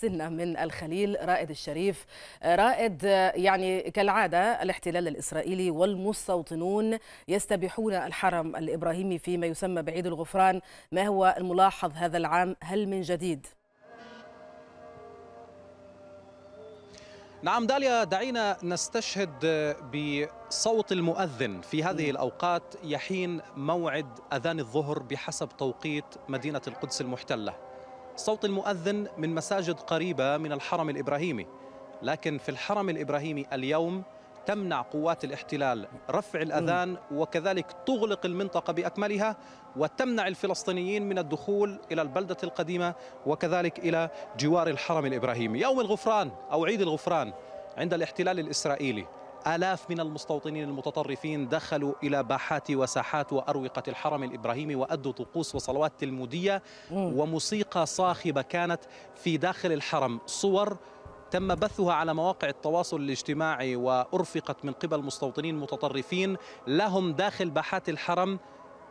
سنة من الخليل رائد الشريف آه، رائد آه، يعني كالعادة الاحتلال الإسرائيلي والمستوطنون يستبيحون الحرم الإبراهيمي فيما يسمى بعيد الغفران ما هو الملاحظ هذا العام هل من جديد؟ نعم داليا دعينا نستشهد بصوت المؤذن في هذه الأوقات يحين موعد أذان الظهر بحسب توقيت مدينة القدس المحتلة صوت المؤذن من مساجد قريبة من الحرم الإبراهيمي لكن في الحرم الإبراهيمي اليوم تمنع قوات الاحتلال رفع الأذان وكذلك تغلق المنطقة بأكملها وتمنع الفلسطينيين من الدخول إلى البلدة القديمة وكذلك إلى جوار الحرم الإبراهيمي يوم الغفران أو عيد الغفران عند الاحتلال الإسرائيلي آلاف من المستوطنين المتطرفين دخلوا إلى باحات وساحات وأروقة الحرم الإبراهيمي وأدوا طقوس وصلوات تلمودية وموسيقى صاخبة كانت في داخل الحرم صور تم بثها على مواقع التواصل الاجتماعي وأرفقت من قبل مستوطنين متطرفين لهم داخل باحات الحرم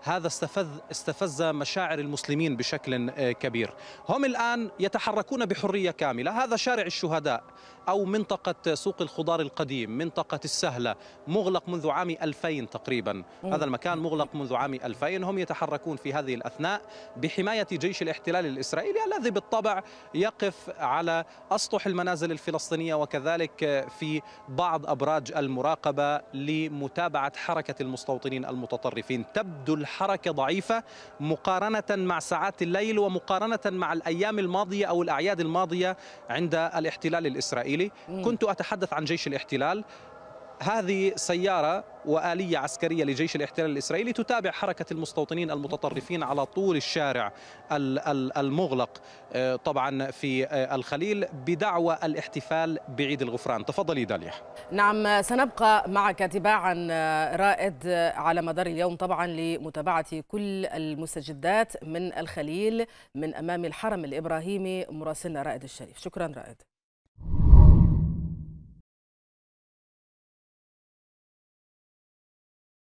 هذا استفز استفز مشاعر المسلمين بشكل آه، كبير هم الآن يتحركون بحرية كاملة هذا شارع الشهداء أو منطقة سوق الخضار القديم منطقة السهلة مغلق منذ عام 2000 تقريبا هذا المكان مغلق منذ عام 2000 هم يتحركون في هذه الأثناء بحماية جيش الاحتلال الإسرائيلي الذي بالطبع يقف على أسطح المنازل الفلسطينية وكذلك آه، في بعض أبراج المراقبة لمتابعة حركة المستوطنين المتطرفين تبدو الحركة ضعيفة مقارنة مع ساعات الليل ومقارنة مع الأيام الماضية أو الأعياد الماضية عند الاحتلال الإسرائيلي كنت أتحدث عن جيش الاحتلال هذه سيارة وآلية عسكرية لجيش الاحتلال الإسرائيلي تتابع حركة المستوطنين المتطرفين على طول الشارع المغلق آه، طبعا في آه، الخليل بدعوى الاحتفال بعيد الغفران تفضلي داليا نعم سنبقى معك تباعا آه، رائد على مدار اليوم طبعا لمتابعة كل المستجدات من الخليل من أمام الحرم الإبراهيمي مراسلنا رائد الشريف شكرا رائد